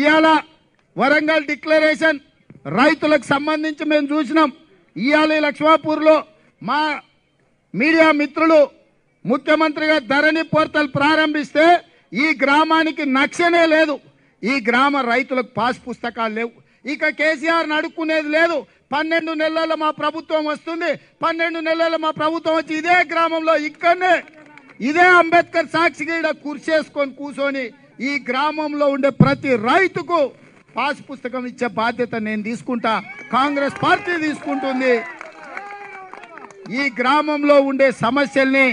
ఇవాళ వరంగల్ డిక్లరేషన్ రైతులకు సంబంధించి మేము చూసినాం ఇవాళ లక్ష్మాపూర్లో మా మీడియా మిత్రులు ముఖ్యమంత్రిగా ధరణి పోర్తలు ప్రారంభిస్తే ఈ గ్రామానికి నక్షనే లేదు ఈ గ్రామ రైతులకు పాస్ పుస్తకాలు లేవు ఇక కేసీఆర్ నడుక్కునేది లేదు పన్నెండు నెలల మా ప్రభుత్వం వస్తుంది పన్నెండు నెలల మా ప్రభుత్వం వచ్చి ఇదే గ్రామంలో ఇక్కడనే ఇదే అంబేద్కర్ సాక్షిగా కూర్చేసుకొని కూర్చొని ఈ గ్రామంలో ఉండే ప్రతి రైతుకు పాస్ పుస్తకం ఇచ్చే బాధ్యత నేను తీసుకుంటా కాంగ్రెస్ పార్టీ తీసుకుంటుంది ఈ గ్రామంలో ఉండే సమస్యల్ని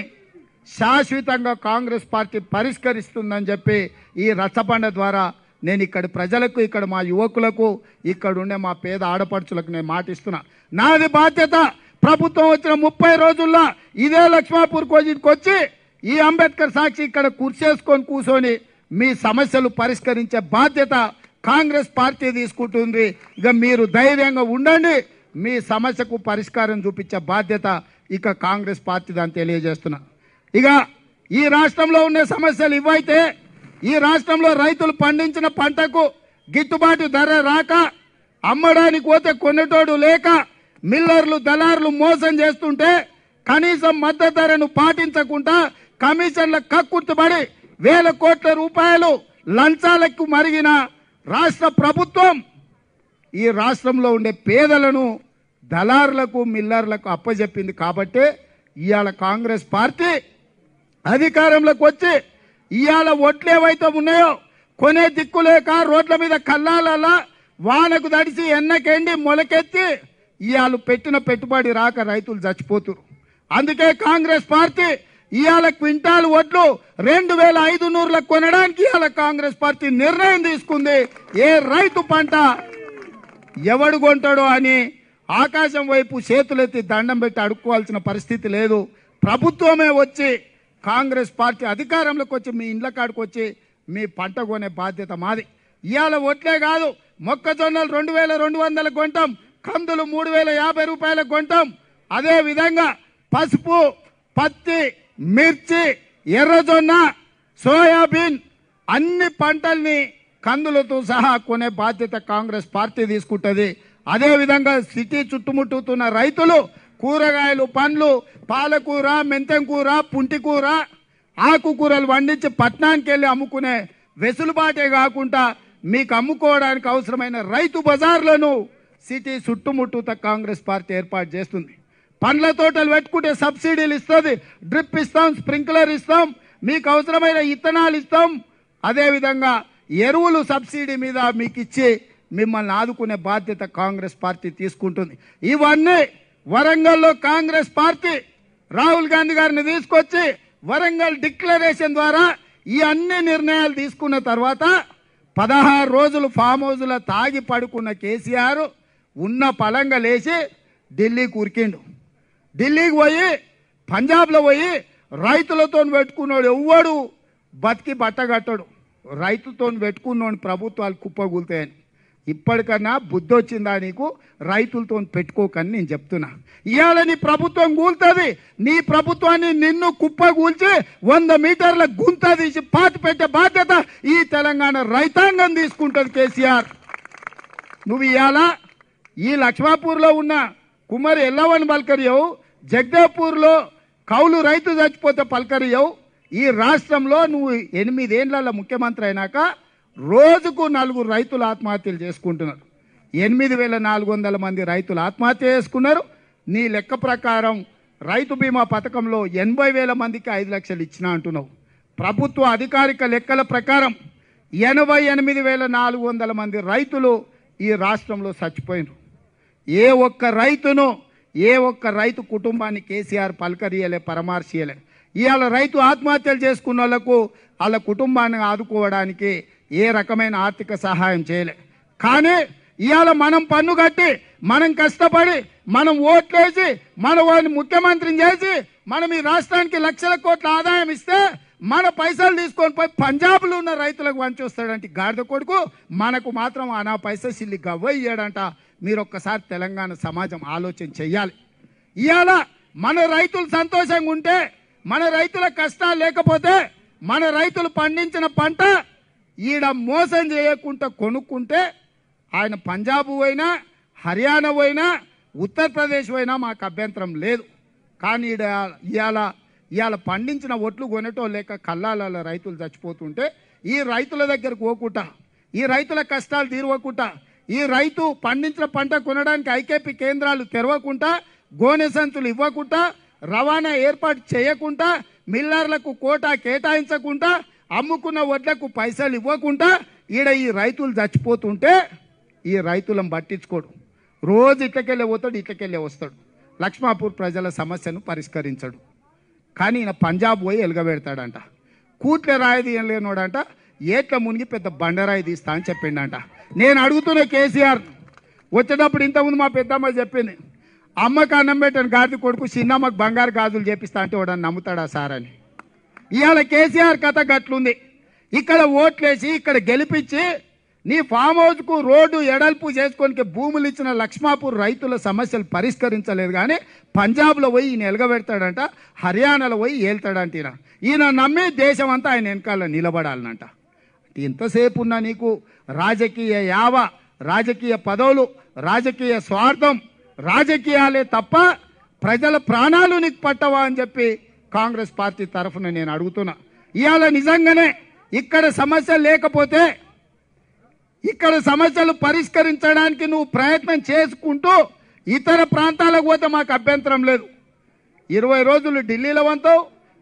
శాశ్వతంగా కాంగ్రెస్ పార్టీ పరిష్కరిస్తుందని చెప్పి ఈ రచ్చబండ ద్వారా నేను ఇక్కడ ప్రజలకు ఇక్కడ మా యువకులకు ఇక్కడ ఉండే మా పేద ఆడపడుచులకు నేను మాటిస్తున్నా నాది బాధ్యత ప్రభుత్వం వచ్చిన ముప్పై రోజుల్లో ఇదే లక్ష్మాపూర్ కోజీకి వచ్చి ఈ అంబేద్కర్ సాక్షి ఇక్కడ కుర్చేసుకొని కూర్చొని మీ సమస్యలు పరిష్కరించే బాధ్యత కాంగ్రెస్ పార్టీ తీసుకుంటుంది ఇక మీరు ధైర్యంగా ఉండండి మీ సమస్యకు పరిష్కారం చూపించే బాధ్యత ఇక కాంగ్రెస్ పార్టీ దాన్ని తెలియజేస్తున్నా ఇక ఈ రాష్ట్రంలో ఉన్న సమస్యలు ఇవైతే ఈ రాష్ట్రంలో రైతులు పండించిన పంటకు గిట్టుబాటు ధర రాక అమ్మడానికి పోతే కొన్నటోడు లేక మిల్లర్లు దళారులు మోసం చేస్తుంటే కనీసం మద్దతు ధరను పాటించకుండా కమిషన్ల కక్కుర్తుబడి వేల కోట్ల రూపాయలు లంచాలకు మరిగిన రాష్ట్ర ప్రభుత్వం ఈ రాష్ట్రంలో ఉండే పేదలను దళారులకు మిల్లర్లకు అప్పజెప్పింది కాబట్టి ఇవాళ కాంగ్రెస్ పార్టీ అధికారంలోకి వచ్చి ఇవాళ ఒట్లు ఏవైతే ఉన్నాయో కొనే దిక్కులేక రోడ్ల మీద కల్లాలలా వానకు దడిచి ఎన్నకెండి మొలకెత్తి ఇవాళ పెట్టిన పెట్టుబడి రాక రైతులు చచ్చిపోతురు అందుకే కాంగ్రెస్ పార్టీ ఇవాళ క్వింటాల్ వడ్లు రెండు వేల ఐదు నూరులకు కొనడానికి ఇవాళ కాంగ్రెస్ పార్టీ నిర్ణయం తీసుకుంది ఏ రైతు పంట ఎవడు కొంటాడో అని ఆకాశం వైపు చేతులెత్తి దండం పెట్టి అడుక్కోవాల్సిన పరిస్థితి లేదు ప్రభుత్వమే వచ్చి కాంగ్రెస్ పార్టీ అధికారంలోకి వచ్చి మీ ఇండ్ల కాడికి వచ్చి మీ పంట కొనే బాధ్యత మాది ఇవాళ ఒట్లే కాదు మొక్కజొన్నలు రెండు వేల రెండు వందల కొంటాం కందులు మూడు వేల యాభై రూపాయల కొంటాం అదే విధంగా పసుపు పత్తి మిర్చి ఎర్రజొన్న సోయాబీన్ అన్ని పంటల్ని కందులతో సహా కొనే బాధ్యత కాంగ్రెస్ పార్టీ తీసుకుంటుంది అదేవిధంగా సిటీ చుట్టుముట్టుతున్న రైతులు కూరగాయలు పండ్లు పాలకూర మెంతెంకూర పుంటికూర ఆకుకూరలు వండించి పట్టణానికి వెళ్ళి అమ్ముకునే వెసులుబాటే కాకుండా మీకు అమ్ముకోవడానికి అవసరమైన రైతు బజార్లను సిటీ చుట్టుముట్టుత కాంగ్రెస్ పార్టీ ఏర్పాటు చేస్తుంది పండ్ల తోటలు పెట్టుకుంటే సబ్సిడీలు ఇస్తుంది డ్రిప్ ఇస్తాం స్ప్రింక్లర్ ఇస్తాం మీకు అవసరమైన ఇత్తనాలు ఇస్తాం అదేవిధంగా ఎరువులు సబ్సిడీ మీద మీకు ఇచ్చి మిమ్మల్ని ఆదుకునే బాధ్యత కాంగ్రెస్ పార్టీ తీసుకుంటుంది ఇవన్నీ వరంగల్లో కాంగ్రెస్ పార్టీ రాహుల్ గాంధీ గారిని తీసుకొచ్చి వరంగల్ డిక్లరేషన్ ద్వారా ఈ అన్ని నిర్ణయాలు తీసుకున్న తర్వాత పదహారు రోజులు ఫామ్ హౌజ్లో తాగి పడుకున్న కేసీఆర్ ఉన్న పలంగా లేచి ఢిల్లీ ఉరికిండు ఢిల్లీకి పోయి పంజాబ్లో పోయి రైతులతో పెట్టుకున్నాడు ఎవ్వడు బతికి బట్ట కట్టడు రైతుతో పెట్టుకున్నాడు ప్రభుత్వాలు కుప్పగులుతాయని ఇప్పటికన్నా బుద్ధి వచ్చిందా నీకు రైతులతో పెట్టుకోకని నేను చెప్తున్నా ఇవాళ నీ ప్రభుత్వం కూల్తుంది నీ ప్రభుత్వాన్ని నిన్ను కుప్ప కూల్చి వంద మీటర్ల గుంత తీసి పాటు పెట్టే బాధ్యత ఈ తెలంగాణ రైతాంగం తీసుకుంటుంది కేసీఆర్ నువ్వు ఇవాళ ఈ లక్ష్మాపూర్లో ఉన్న కుమారి ఎల్లవని పలకరియవు జగదేపూర్లో కౌలు రైతు చచ్చిపోతే పలకరియవు ఈ రాష్ట్రంలో నువ్వు ఎనిమిదేళ్ల ముఖ్యమంత్రి అయినాక రోజుకు నలుగురు రైతులు ఆత్మహత్యలు చేసుకుంటున్నారు ఎనిమిది వేల నాలుగు వందల మంది రైతులు ఆత్మహత్య చేసుకున్నారు నీ లెక్క ప్రకారం రైతు బీమా పథకంలో ఎనభై వేల మందికి ఐదు లక్షలు ఇచ్చిన అంటున్నావు ప్రభుత్వ అధికారిక లెక్కల ప్రకారం ఎనభై ఎనిమిది వేల నాలుగు వందల మంది రైతులు ఈ రాష్ట్రంలో చచ్చిపోయినారు ఏ ఒక్క రైతును ఏ ఒక్క రైతు కుటుంబాన్ని కేసీఆర్ పలకరియలే పరామర్శయలే ఇవాళ రైతు ఆత్మహత్యలు చేసుకున్న వాళ్ళకు వాళ్ళ కుటుంబాన్ని ఆదుకోవడానికి ఏ రకమైన ఆర్థిక సహాయం చేయలే కానీ ఇవాళ మనం పన్ను కట్టి మనం కష్టపడి మనం ఓట్లేసి మన వాడిని ముఖ్యమంత్రిని చేసి మనం ఈ రాష్ట్రానికి లక్షల కోట్ల ఆదాయం ఇస్తే మన పైసలు తీసుకొని పోయి పంజాబ్లో ఉన్న రైతులకు వస్తాడంటే గాడిద కొడుకు మనకు మాత్రం ఆ నా పైసలు సిల్లి గవ్వ ఇయ్యాడంట మీరు ఒక్కసారి తెలంగాణ సమాజం ఆలోచన చెయ్యాలి ఇవాళ మన రైతులు సంతోషంగా ఉంటే మన రైతుల కష్టాలు లేకపోతే మన రైతులు పండించిన పంట ఈడ మోసం చేయకుండా కొనుక్కుంటే ఆయన పంజాబ్ పోయినా హర్యానా పోయినా ఉత్తరప్రదేశ్ పోయినా మాకు అభ్యంతరం లేదు కానీ ఈడ ఇవాళ ఇవాళ పండించిన ఒట్లు కొనటో లేక కల్లాల రైతులు చచ్చిపోతుంటే ఈ రైతుల దగ్గరకు పోకుండా ఈ రైతుల కష్టాలు తీరువకుండా ఈ రైతు పండించిన పంట కొనడానికి ఐకేపీ కేంద్రాలు తెరవకుండా గోనె సంతులు ఇవ్వకుండా రవాణా ఏర్పాటు చేయకుండా మిల్లర్లకు కోటా కేటాయించకుండా అమ్ముకున్న వడ్లకు పైసలు ఇవ్వకుండా ఈడ ఈ రైతులు చచ్చిపోతుంటే ఈ రైతులను పట్టించుకోడు రోజు ఇట్లకెళ్ళే పోతాడు ఇట్లకెళ్ళే వస్తాడు లక్ష్మాపూర్ ప్రజల సమస్యను పరిష్కరించడు కానీ ఈయన పంజాబ్ పోయి ఎలగబెడతాడంట కూట్ల రాయి ఏట్ల మునిగి పెద్ద బండరాయి తీస్తా అని చెప్పిండంట నేను అడుగుతున్న కేసీఆర్ వచ్చేటప్పుడు ఇంతకుముందు మా పెద్దమ్మ చెప్పింది అమ్మ అన్నం పెట్టాను గాజు కొడుకు చిన్నమ్మకు బంగారు గాజులు చేపిస్తా అంటే వాడని నమ్ముతాడా సార్ అని ఇవాళ కేసీఆర్ కథ గట్లుంది ఇక్కడ ఓట్లేసి ఇక్కడ గెలిపించి నీ ఫామ్ హౌస్కు రోడ్డు ఎడల్పు చేసుకోనికి భూములు ఇచ్చిన లక్ష్మాపూర్ రైతుల సమస్యలు పరిష్కరించలేదు కానీ పంజాబ్లో పోయి ఈయన ఎలగబెడతాడంట హర్యానాలో పోయి ఏల్తాడంట ఈయన ఈయన నమ్మి దేశం అంతా ఆయన వెనకాల నిలబడాలనంట ఇంతసేపు ఉన్నా నీకు రాజకీయ యావ రాజకీయ పదవులు రాజకీయ స్వార్థం రాజకీయాలే తప్ప ప్రజల ప్రాణాలు నీకు పట్టవా అని చెప్పి కాంగ్రెస్ పార్టీ తరఫున నేను అడుగుతున్నా ఇవాళ నిజంగానే ఇక్కడ సమస్య లేకపోతే ఇక్కడ సమస్యలు పరిష్కరించడానికి నువ్వు ప్రయత్నం చేసుకుంటూ ఇతర ప్రాంతాలకు పోతే మాకు అభ్యంతరం లేదు ఇరవై రోజులు ఢిల్లీలో వంతావు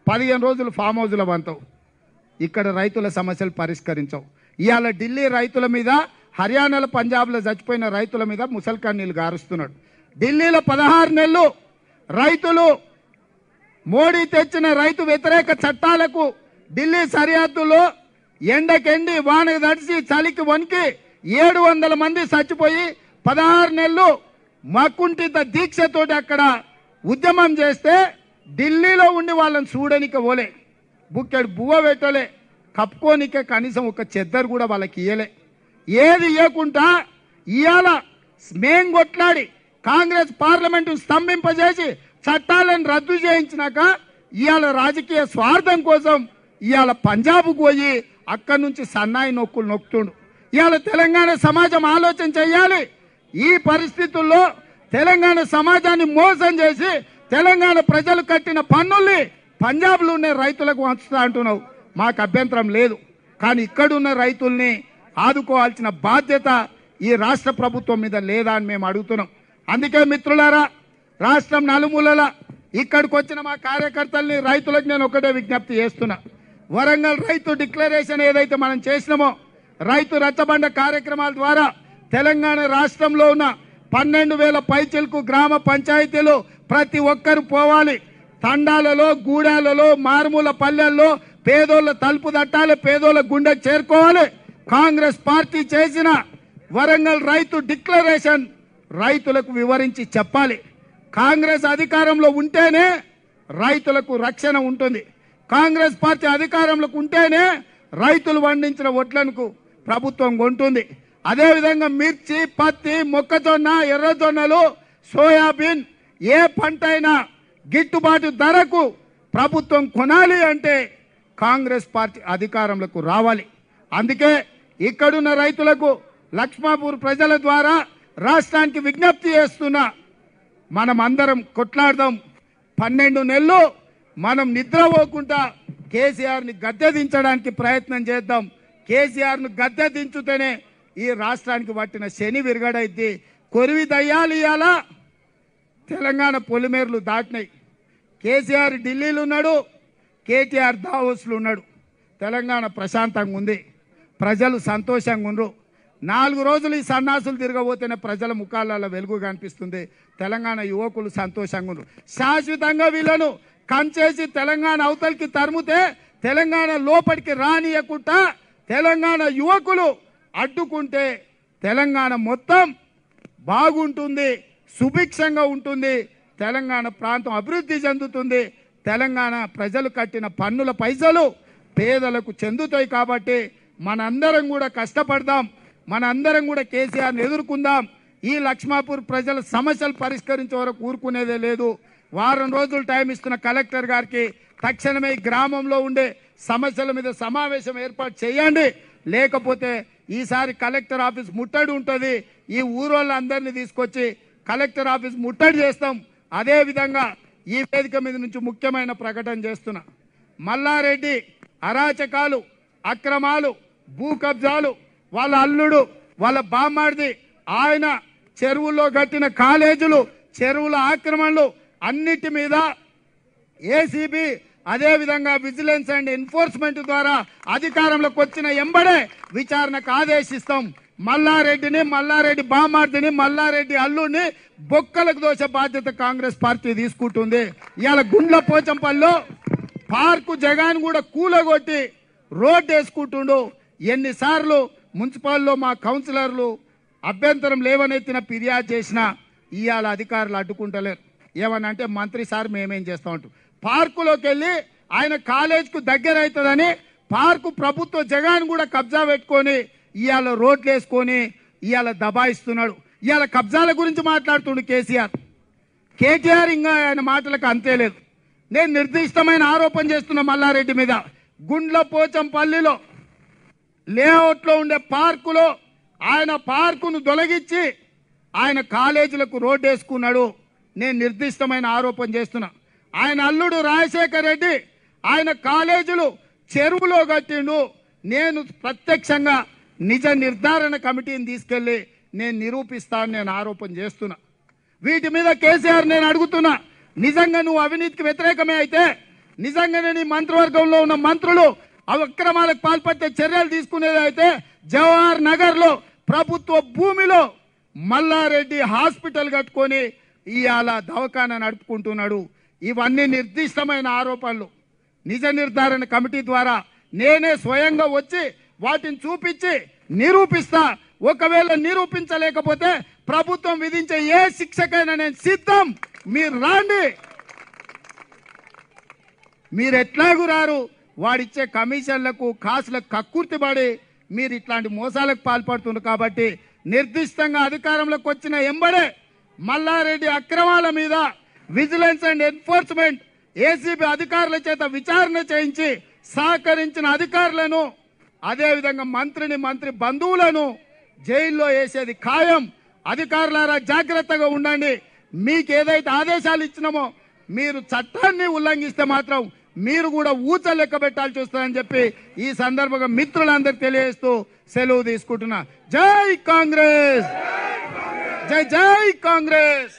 పదిహేను రోజులు ఫామ్ హౌజ్లో వంతావు ఇక్కడ రైతుల సమస్యలు పరిష్కరించవు ఇవాళ ఢిల్లీ రైతుల మీద హర్యానాలో పంజాబ్లో చచ్చిపోయిన రైతుల మీద నీళ్ళు గారుస్తున్నాడు ఢిల్లీలో పదహారు నెలలు రైతులు మోడీ తెచ్చిన రైతు వ్యతిరేక చట్టాలకు ఢిల్లీ సరిహద్దులో ఎండకెండి వానకు తడిసి చలికి వణికి ఏడు వందల మంది చచ్చిపోయి పదహారు నెలలు మకుంఠిత దీక్షతోటి అక్కడ ఉద్యమం చేస్తే ఢిల్లీలో ఉండి వాళ్ళని చూడనికి పోలే బుక్కెడు బువ్వ పెట్టలే కప్పుకోనికే కనీసం ఒక చెద్దరు కూడా వాళ్ళకి ఇయ్యలే ఏది ఇవ్వకుండా ఇవాళ మేం కొట్లాడి కాంగ్రెస్ పార్లమెంటు స్తంభింపజేసి చట్టాలను రద్దు చేయించినాక ఇవాళ రాజకీయ స్వార్థం కోసం ఇవాళ పంజాబ్ పోయి అక్కడి నుంచి సన్నాయి నొక్కులు నొక్కుతుండు ఇవాళ తెలంగాణ సమాజం ఆలోచన చేయాలి ఈ పరిస్థితుల్లో తెలంగాణ సమాజాన్ని మోసం చేసి తెలంగాణ ప్రజలు కట్టిన పన్నుల్ని పంజాబ్లో రైతులకు వంచుతా అంటున్నావు మాకు అభ్యంతరం లేదు కానీ ఇక్కడున్న రైతుల్ని ఆదుకోవాల్సిన బాధ్యత ఈ రాష్ట్ర ప్రభుత్వం మీద లేదా అని మేము అడుగుతున్నాం అందుకే మిత్రులారా రాష్ట్రం నలుమూలల ఇక్కడికి వచ్చిన మా కార్యకర్తల్ని రైతులకు నేను ఒకటే విజ్ఞప్తి చేస్తున్నా వరంగల్ రైతు డిక్లరేషన్ ఏదైతే మనం చేసినామో రైతు రచ్చబండ కార్యక్రమాల ద్వారా తెలంగాణ రాష్ట్రంలో ఉన్న పన్నెండు వేల పైచిలకు గ్రామ పంచాయతీలు ప్రతి ఒక్కరు పోవాలి తండాలలో గూడాలలో మారుమూల పల్లెల్లో పేదోళ్ళ తలుపు తట్టాలి పేదోళ్ళ గుండె చేరుకోవాలి కాంగ్రెస్ పార్టీ చేసిన వరంగల్ రైతు డిక్లరేషన్ రైతులకు వివరించి చెప్పాలి కాంగ్రెస్ అధికారంలో ఉంటేనే రైతులకు రక్షణ ఉంటుంది కాంగ్రెస్ పార్టీ అధికారంలోకి ఉంటేనే రైతులు పండించిన వడ్లకు ప్రభుత్వం కొంటుంది అదేవిధంగా మిర్చి పత్తి మొక్కజొన్న ఎర్రజొన్నలు సోయాబీన్ ఏ పంట అయినా గిట్టుబాటు ధరకు ప్రభుత్వం కొనాలి అంటే కాంగ్రెస్ పార్టీ అధికారంలోకి రావాలి అందుకే ఇక్కడున్న రైతులకు లక్ష్మాపూర్ ప్రజల ద్వారా రాష్ట్రానికి విజ్ఞప్తి చేస్తున్నా మనం అందరం కొట్లాడదాం పన్నెండు నెలలు మనం నిద్రపోకుండా కేసీఆర్ని గద్దె దించడానికి ప్రయత్నం చేద్దాం కేసీఆర్ను గద్దె దించుతేనే ఈ రాష్ట్రానికి పట్టిన శని విరగడైద్ది కొరివి దయ్యాలియాల తెలంగాణ పొలిమేర్లు దాటినాయి కేసీఆర్ ఢిల్లీలో ఉన్నాడు కేటీఆర్ దావోస్లు ఉన్నాడు తెలంగాణ ప్రశాంతంగా ఉంది ప్రజలు సంతోషంగా ఉన్నారు నాలుగు రోజులు ఈ సన్నాసులు తిరగబోతేనే ప్రజల ముఖాలలో వెలుగు కనిపిస్తుంది తెలంగాణ యువకులు సంతోషంగా ఉన్నారు శాశ్వతంగా వీళ్ళను కంచేసి తెలంగాణ అవతలికి తరుముతే తెలంగాణ లోపలికి రానియకుండా తెలంగాణ యువకులు అడ్డుకుంటే తెలంగాణ మొత్తం బాగుంటుంది సుభిక్షంగా ఉంటుంది తెలంగాణ ప్రాంతం అభివృద్ధి చెందుతుంది తెలంగాణ ప్రజలు కట్టిన పన్నుల పైసలు పేదలకు చెందుతాయి కాబట్టి మనందరం కూడా కష్టపడదాం మనందరం కూడా కేసీఆర్ని ఎదుర్కొందాం ఈ లక్ష్మాపూర్ ప్రజల సమస్యలు పరిష్కరించే వరకు ఊరుకునేదే లేదు వారం రోజులు టైం ఇస్తున్న కలెక్టర్ గారికి తక్షణమే గ్రామంలో ఉండే సమస్యల మీద సమావేశం ఏర్పాటు చేయండి లేకపోతే ఈసారి కలెక్టర్ ఆఫీస్ ముట్టడి ఉంటుంది ఈ ఊరోళ్ళందరినీ తీసుకొచ్చి కలెక్టర్ ఆఫీస్ ముట్టడి చేస్తాం అదేవిధంగా ఈ వేదిక మీద నుంచి ముఖ్యమైన ప్రకటన చేస్తున్నా మల్లారెడ్డి అరాచకాలు అక్రమాలు భూ కబ్జాలు వాళ్ళ అల్లుడు వాళ్ళ బామ్మాడిది ఆయన చెరువుల్లో కట్టిన కాలేజీలు చెరువుల ఆక్రమణలు అన్నిటి మీద ఏసీబీ అదేవిధంగా విజిలెన్స్ అండ్ ఎన్ఫోర్స్మెంట్ ద్వారా అధికారంలోకి వచ్చిన ఎంబడే విచారణకు ఆదేశిస్తాం మల్లారెడ్డిని మల్లారెడ్డి బామార్దిని మల్లారెడ్డి అల్లుని బొక్కలకు దోష బాధ్యత కాంగ్రెస్ పార్టీ తీసుకుంటుంది ఇవాళ గుండ్ల పోచంపల్లిలో పార్కు జగాన్ కూడా కూలగొట్టి రోడ్డు వేసుకుంటుండు ఎన్నిసార్లు మున్సిపాల్లో మా కౌన్సిలర్లు అభ్యంతరం లేవనెత్తిన ఫిర్యాదు చేసినా ఇవాళ అధికారులు అడ్డుకుంటలేరు ఏమనంటే మంత్రి సార్ మేమేం చేస్తా ఉంటాం పార్కులోకి వెళ్ళి ఆయన కాలేజ్కు దగ్గర అవుతుందని పార్కు ప్రభుత్వ జగాన్ కూడా కబ్జా పెట్టుకొని ఇవాళ రోడ్లు వేసుకొని ఇవాళ దబాయిస్తున్నాడు ఇవాళ కబ్జాల గురించి మాట్లాడుతుండు కేసీఆర్ కేటీఆర్ ఇంకా ఆయన మాటలకు అంతే లేదు నేను నిర్దిష్టమైన ఆరోపణ చేస్తున్న మల్లారెడ్డి మీద గుండ్ల పోచంపల్లిలో లేఅవుట్లో ఉండే పార్కులో ఆయన పార్కును తొలగించి ఆయన కాలేజీలకు రోడ్డు వేసుకున్నాడు నేను నిర్దిష్టమైన ఆరోపణ చేస్తున్నా ఆయన అల్లుడు రాజశేఖర్ రెడ్డి ఆయన కాలేజీలు చెరువులో కట్టిండు నేను ప్రత్యక్షంగా నిజ నిర్ధారణ కమిటీని తీసుకెళ్లి నేను నిరూపిస్తాను నేను ఆరోపణ చేస్తున్నా వీటి మీద కేసీఆర్ నేను అడుగుతున్నా నిజంగా నువ్వు అవినీతికి వ్యతిరేకమే అయితే నిజంగానే నీ మంత్రివర్గంలో ఉన్న మంత్రులు అక్రమాలకు పాల్పడితే చర్యలు తీసుకునేది అయితే జవహర్ నగర్ లో ప్రభుత్వ భూమిలో మల్లారెడ్డి హాస్పిటల్ కట్టుకొని ఇవాళ దవాఖాన నడుపుకుంటున్నాడు ఇవన్నీ నిర్దిష్టమైన ఆరోపణలు నిజ నిర్ధారణ కమిటీ ద్వారా నేనే స్వయంగా వచ్చి వాటిని చూపించి నిరూపిస్తా ఒకవేళ నిరూపించలేకపోతే ప్రభుత్వం విధించే ఏ శిక్షకైనా నేను సిద్ధం మీరు రాండి మీరు ఎట్లాగూ రారు వాడిచ్చే కమిషన్లకు కాసులకు కక్కుర్తిపడి మీరు ఇట్లాంటి మోసాలకు పాల్పడుతుంది కాబట్టి నిర్దిష్టంగా అధికారంలోకి వచ్చిన ఎంబడే మల్లారెడ్డి అక్రమాల మీద విజిలెన్స్ అండ్ ఎన్ఫోర్స్మెంట్ ఏసీబీ అధికారుల చేత విచారణ చేయించి సహకరించిన అధికారులను అదేవిధంగా మంత్రిని మంత్రి బంధువులను జైల్లో వేసేది ఖాయం అధికారులారా జాగ్రత్తగా ఉండండి మీకు ఏదైతే ఆదేశాలు ఇచ్చినామో మీరు చట్టాన్ని ఉల్లంఘిస్తే మాత్రం మీరు కూడా ఊచ లెక్క పెట్టాల్సి వస్తుందని చెప్పి ఈ సందర్భంగా మిత్రులందరికి తెలియజేస్తూ సెలవు తీసుకుంటున్నా జై కాంగ్రెస్ జై జై కాంగ్రెస్